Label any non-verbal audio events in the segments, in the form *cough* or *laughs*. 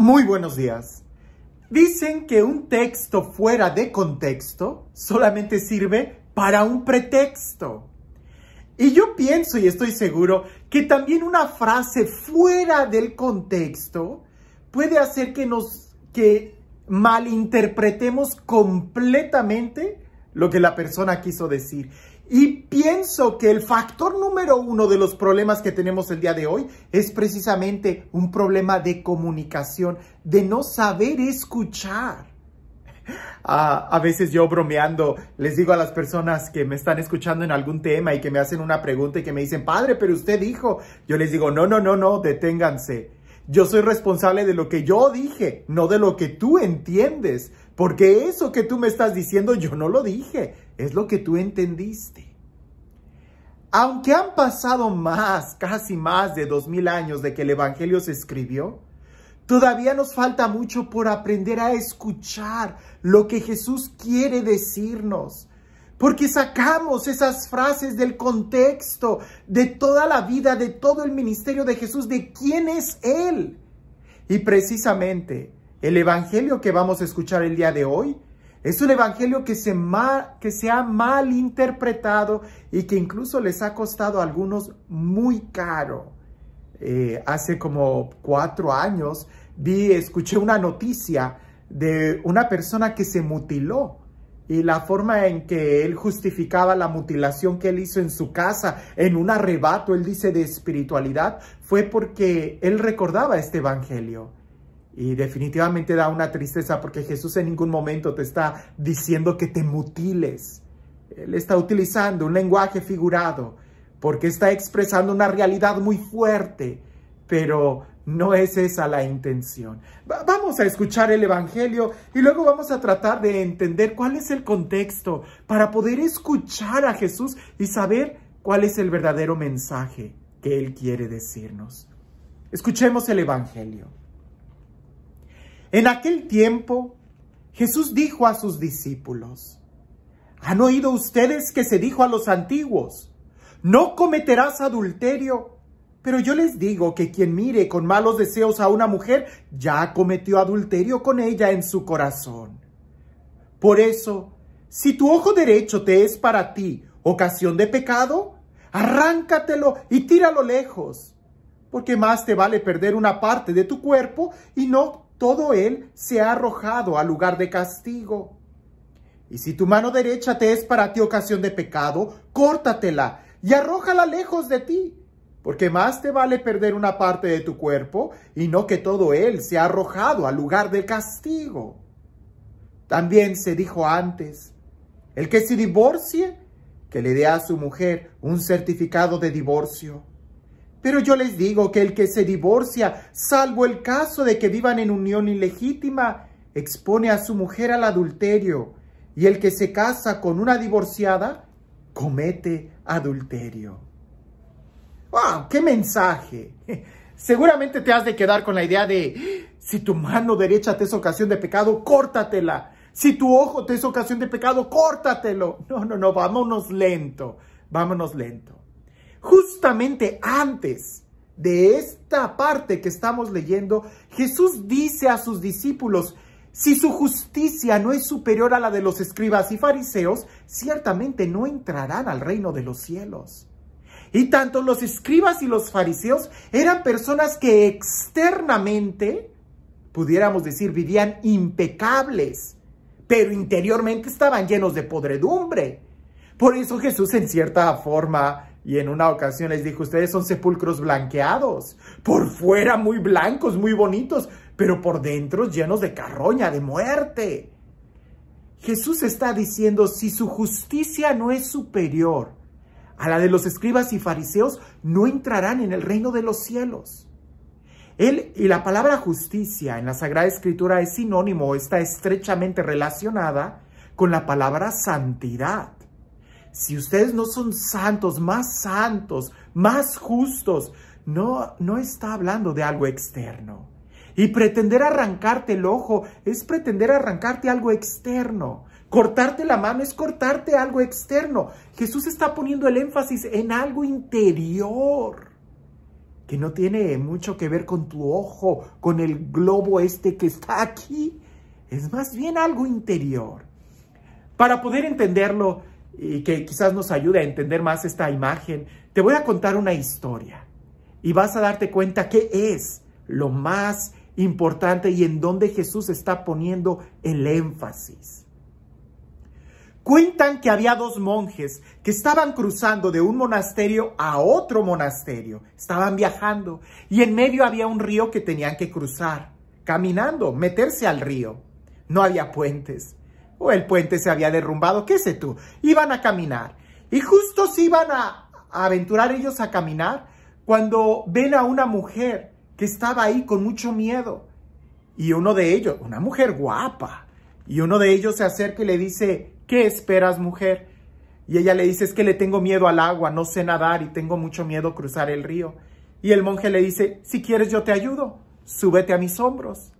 Muy buenos días. Dicen que un texto fuera de contexto solamente sirve para un pretexto. Y yo pienso y estoy seguro que también una frase fuera del contexto puede hacer que nos que malinterpretemos completamente lo que la persona quiso decir. Y pienso que el factor número uno de los problemas que tenemos el día de hoy es precisamente un problema de comunicación, de no saber escuchar. *laughs* Ah, a veces yo bromeando les digo a las personas que me están escuchando en algún tema y que me hacen una pregunta y que me dicen, padre, pero usted dijo. Yo les digo, no, no, no, no, deténganse. Yo soy responsable de lo que yo dije, no de lo que tú entiendes. Porque eso que tú me estás diciendo yo no lo dije, es lo que tú entendiste. Aunque han pasado más, casi más de dos mil años de que el Evangelio se escribió, todavía nos falta mucho por aprender a escuchar lo que Jesús quiere decirnos. Porque sacamos esas frases del contexto, de toda la vida, de todo el ministerio de Jesús, de quién es Él. Y precisamente el Evangelio que vamos a escuchar el día de hoy es un Evangelio que se, que se ha mal interpretado y que incluso les ha costado a algunos muy caro. Eh, hace como cuatro años vi, escuché una noticia de una persona que se mutiló y la forma en que él justificaba la mutilación que él hizo en su casa, en un arrebato, él dice, de espiritualidad, fue porque él recordaba este evangelio. Y definitivamente da una tristeza porque Jesús en ningún momento te está diciendo que te mutiles. Él está utilizando un lenguaje figurado porque está expresando una realidad muy fuerte, pero no es esa la intención. vamos a escuchar el Evangelio y luego vamos a tratar de entender cuál es el contexto para poder escuchar a Jesús y saber cuál es el verdadero mensaje que Él quiere decirnos. Escuchemos el Evangelio. En aquel tiempo, Jesús dijo a sus discípulos, ¿han oído ustedes que se dijo a los antiguos, no cometerás adulterio? Pero yo les digo que quien mire con malos deseos a una mujer ya cometió adulterio con ella en su corazón. Por eso, si tu ojo derecho te es para ti ocasión de pecado, arráncatelo y tíralo lejos, porque más te vale perder una parte de tu cuerpo y no todo él se ha arrojado al lugar de castigo. Y si tu mano derecha te es para ti ocasión de pecado, córtatela y arrójala lejos de ti, porque más te vale perder una parte de tu cuerpo y no que todo él se ha arrojado al lugar de castigo. También se dijo antes, el que se divorcie, que le dé a su mujer un certificado de divorcio. Pero yo les digo que el que se divorcia, salvo el caso de que vivan en unión ilegítima, expone a su mujer al adulterio, y el que se casa con una divorciada, comete adulterio. ¡Wow! ¡Qué mensaje! *laughs* Seguramente te has de quedar con la idea de, si tu mano derecha te es ocasión de pecado, córtatela. Si tu ojo te es ocasión de pecado, córtatelo. No, no, no, vámonos lento, vámonos lento. Justamente antes de esta parte que estamos leyendo, Jesús dice a sus discípulos, si su justicia no es superior a la de los escribas y fariseos, ciertamente no entrarán al reino de los cielos. Y tanto los escribas y los fariseos eran personas que externamente, pudiéramos decir, vivían impecables, pero interiormente estaban llenos de podredumbre. Por eso Jesús en cierta forma y en una ocasión les dijo, ustedes son sepulcros blanqueados, por fuera muy blancos, muy bonitos, pero por dentro llenos de carroña, de muerte. Jesús está diciendo, si su justicia no es superior a la de los escribas y fariseos, no entrarán en el reino de los cielos. Él y la palabra justicia en la Sagrada Escritura es sinónimo, está estrechamente relacionada con la palabra santidad si ustedes no son santos, más santos, más justos, no, no está hablando de algo externo. Y pretender arrancarte el ojo es pretender arrancarte algo externo. Cortarte la mano es cortarte algo externo. Jesús está poniendo el énfasis en algo interior que no tiene mucho que ver con tu ojo, con el globo este que está aquí. Es más bien algo interior. Para poder entenderlo, y que quizás nos ayude a entender más esta imagen, te voy a contar una historia y vas a darte cuenta qué es lo más importante y en dónde Jesús está poniendo el énfasis. Cuentan que había dos monjes que estaban cruzando de un monasterio a otro monasterio, estaban viajando y en medio había un río que tenían que cruzar, caminando, meterse al río. No había puentes, o el puente se había derrumbado, qué sé tú. Iban a caminar y justo se iban a, aventurar ellos a caminar cuando ven a una mujer que estaba ahí con mucho miedo. Y uno de ellos, una mujer guapa, y uno de ellos se acerca y le dice, ¿qué esperas mujer? Y ella le dice, es que le tengo miedo al agua, no sé nadar y tengo mucho miedo cruzar el río. Y el monje le dice, si quieres yo te ayudo, súbete a mis hombros.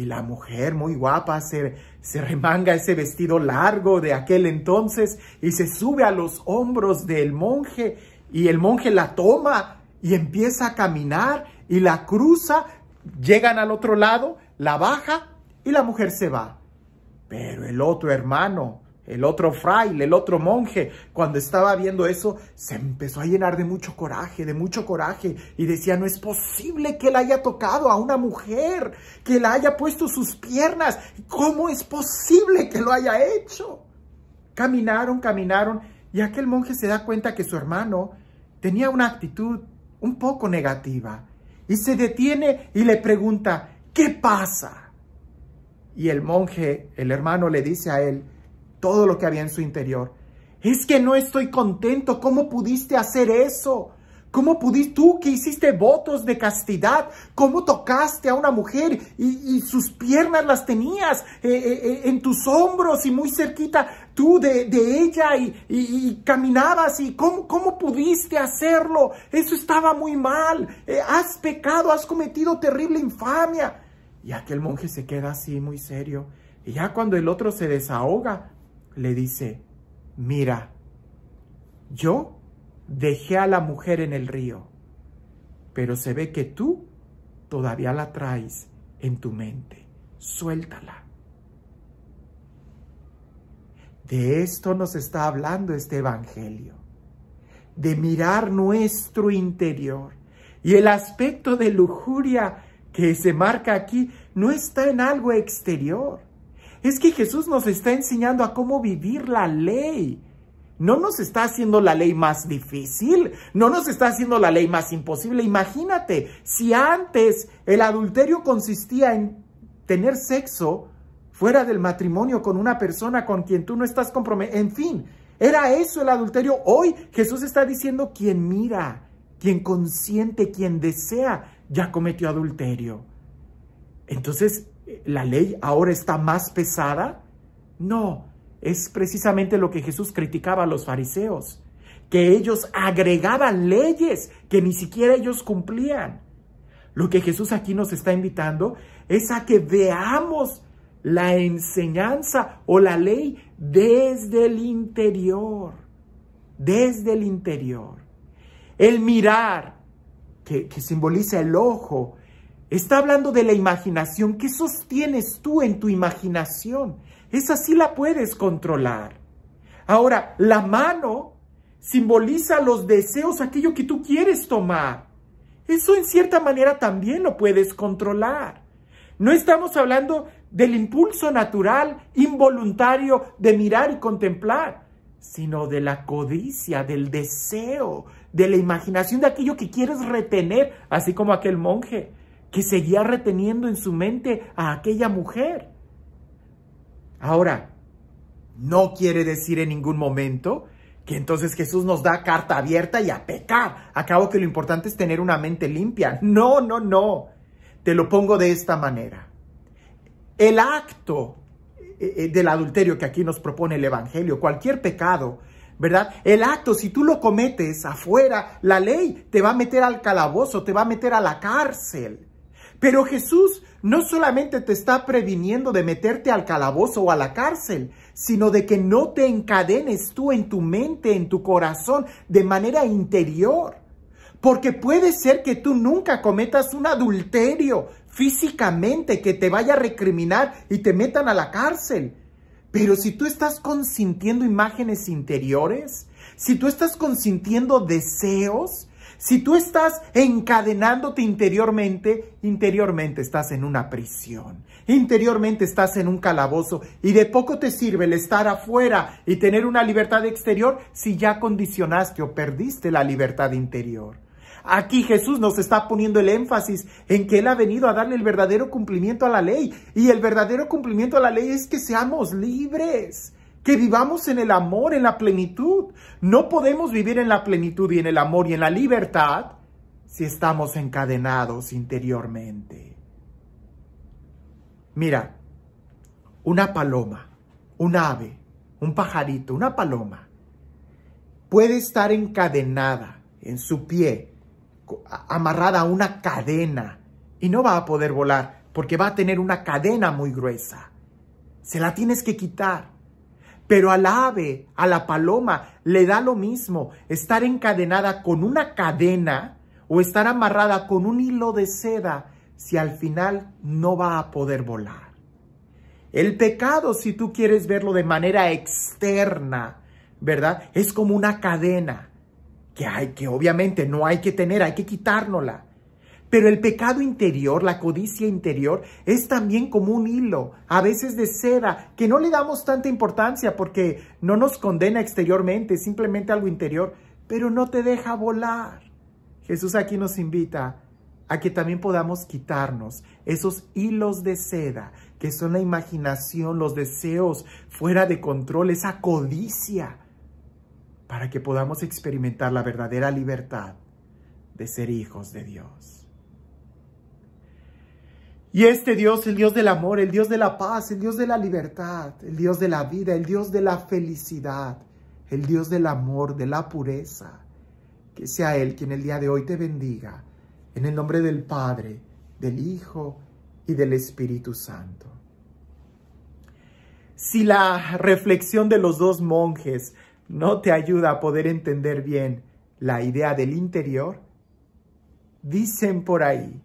Y la mujer muy guapa se, se remanga ese vestido largo de aquel entonces y se sube a los hombros del monje y el monje la toma y empieza a caminar y la cruza, llegan al otro lado, la baja y la mujer se va. Pero el otro hermano, el otro fraile, el otro monje, cuando estaba viendo eso, se empezó a llenar de mucho coraje, de mucho coraje, y decía, no es posible que él haya tocado a una mujer, que le haya puesto sus piernas, ¿cómo es posible que lo haya hecho? Caminaron, caminaron, y aquel monje se da cuenta que su hermano tenía una actitud un poco negativa, y se detiene y le pregunta, ¿qué pasa? Y el monje, el hermano, le dice a él, todo lo que había en su interior. Es que no estoy contento. ¿Cómo pudiste hacer eso? ¿Cómo pudiste tú que hiciste votos de castidad? ¿Cómo tocaste a una mujer y, sus piernas las tenías eh, eh, eh, en tus hombros y muy cerquita tú de, ella y, caminabas? ¿Y cómo, cómo pudiste hacerlo? Eso estaba muy mal. has pecado, has cometido terrible infamia. Y aquel monje se queda así muy serio. Y ya cuando el otro se desahoga, le dice, mira, yo dejé a la mujer en el río, pero se ve que tú todavía la traes en tu mente. Suéltala. De esto nos está hablando este Evangelio, de mirar nuestro interior. Y el aspecto de lujuria que se marca aquí no está en algo exterior, es que Jesús nos está enseñando a cómo vivir la ley. No nos está haciendo la ley más difícil, no nos está haciendo la ley más imposible. Imagínate, si antes el adulterio consistía en tener sexo fuera del matrimonio con una persona con quien tú no estás comprometido, en fin, era eso el adulterio. Hoy Jesús está diciendo quien mira, quien consiente, quien desea, ya cometió adulterio. Entonces, la ley ahora está más pesada? No, es precisamente lo que Jesús criticaba a los fariseos, que ellos agregaban leyes que ni siquiera ellos cumplían. Lo que Jesús aquí nos está invitando es a que veamos la enseñanza o la ley desde el interior, desde el interior. El mirar, que, que simboliza el ojo, Está hablando de la imaginación. que sostienes tú en tu imaginación? Esa sí la puedes controlar. Ahora, la mano simboliza los deseos, aquello que tú quieres tomar. Eso en cierta manera también lo puedes controlar. No estamos hablando del impulso natural, involuntario de mirar y contemplar, sino de la codicia, del deseo, de la imaginación, de aquello que quieres retener, así como aquel monje que seguía reteniendo en su mente a aquella mujer. Ahora, no quiere decir en ningún momento que entonces Jesús nos da carta abierta y a pecar. Acabo que lo importante es tener una mente limpia. No, no, no. Te lo pongo de esta manera. El acto eh, eh, del adulterio que aquí nos propone el Evangelio, cualquier pecado, ¿verdad? El acto, si tú lo cometes afuera, la ley te va a meter al calabozo, te va a meter a la cárcel. Pero Jesús no solamente te está previniendo de meterte al calabozo o a la cárcel, sino de que no te encadenes tú en tu mente, en tu corazón, de manera interior. Porque puede ser que tú nunca cometas un adulterio físicamente que te vaya a recriminar y te metan a la cárcel. Pero si tú estás consintiendo imágenes interiores, si tú estás consintiendo deseos, si tú estás encadenándote interiormente, interiormente estás en una prisión, interiormente estás en un calabozo y de poco te sirve el estar afuera y tener una libertad exterior si ya condicionaste o perdiste la libertad interior. Aquí Jesús nos está poniendo el énfasis en que Él ha venido a darle el verdadero cumplimiento a la ley. Y el verdadero cumplimiento a la ley es que seamos libres que vivamos en el amor, en la plenitud. No podemos vivir en la plenitud y en el amor y en la libertad si estamos encadenados interiormente. Mira, una paloma, un ave, un pajarito, una paloma, puede estar encadenada en su pie, amarrada a una cadena, y no va a poder volar porque va a tener una cadena muy gruesa. Se la tienes que quitar. Pero al ave, a la paloma, le da lo mismo estar encadenada con una cadena o estar amarrada con un hilo de seda si al final no va a poder volar. El pecado, si tú quieres verlo de manera externa, ¿verdad? Es como una cadena que hay que obviamente no hay que tener, hay que quitárnosla. Pero el pecado interior, la codicia interior, es también como un hilo, a veces de seda, que no le damos tanta importancia porque no nos condena exteriormente, simplemente algo interior, pero no te deja volar. Jesús aquí nos invita a que también podamos quitarnos esos hilos de seda, que son la imaginación, los deseos fuera de control, esa codicia, para que podamos experimentar la verdadera libertad de ser hijos de Dios. Y este Dios, el Dios del amor, el Dios de la paz, el Dios de la libertad, el Dios de la vida, el Dios de la felicidad, el Dios del amor, de la pureza, que sea Él quien el día de hoy te bendiga, en el nombre del Padre, del Hijo y del Espíritu Santo. Si la reflexión de los dos monjes no te ayuda a poder entender bien la idea del interior, dicen por ahí,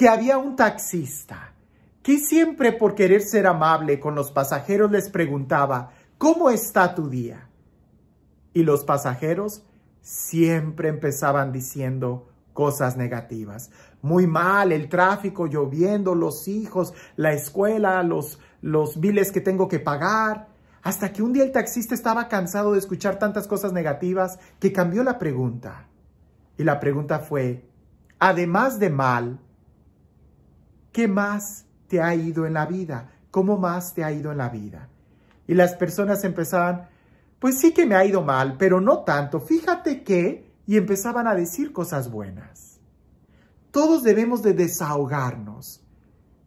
que había un taxista que siempre por querer ser amable con los pasajeros les preguntaba, ¿cómo está tu día? Y los pasajeros siempre empezaban diciendo cosas negativas. Muy mal, el tráfico, lloviendo, los hijos, la escuela, los, los biles que tengo que pagar. Hasta que un día el taxista estaba cansado de escuchar tantas cosas negativas que cambió la pregunta. Y la pregunta fue, además de mal, ¿Qué más te ha ido en la vida? ¿Cómo más te ha ido en la vida? Y las personas empezaban, pues sí que me ha ido mal, pero no tanto. Fíjate qué. Y empezaban a decir cosas buenas. Todos debemos de desahogarnos,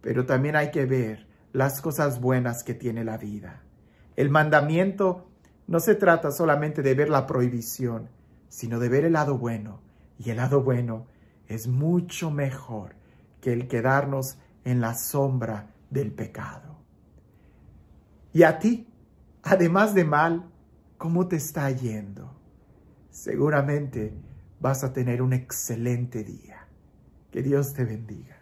pero también hay que ver las cosas buenas que tiene la vida. El mandamiento no se trata solamente de ver la prohibición, sino de ver el lado bueno. Y el lado bueno es mucho mejor que el quedarnos en la sombra del pecado. Y a ti, además de mal, ¿cómo te está yendo? Seguramente vas a tener un excelente día. Que Dios te bendiga.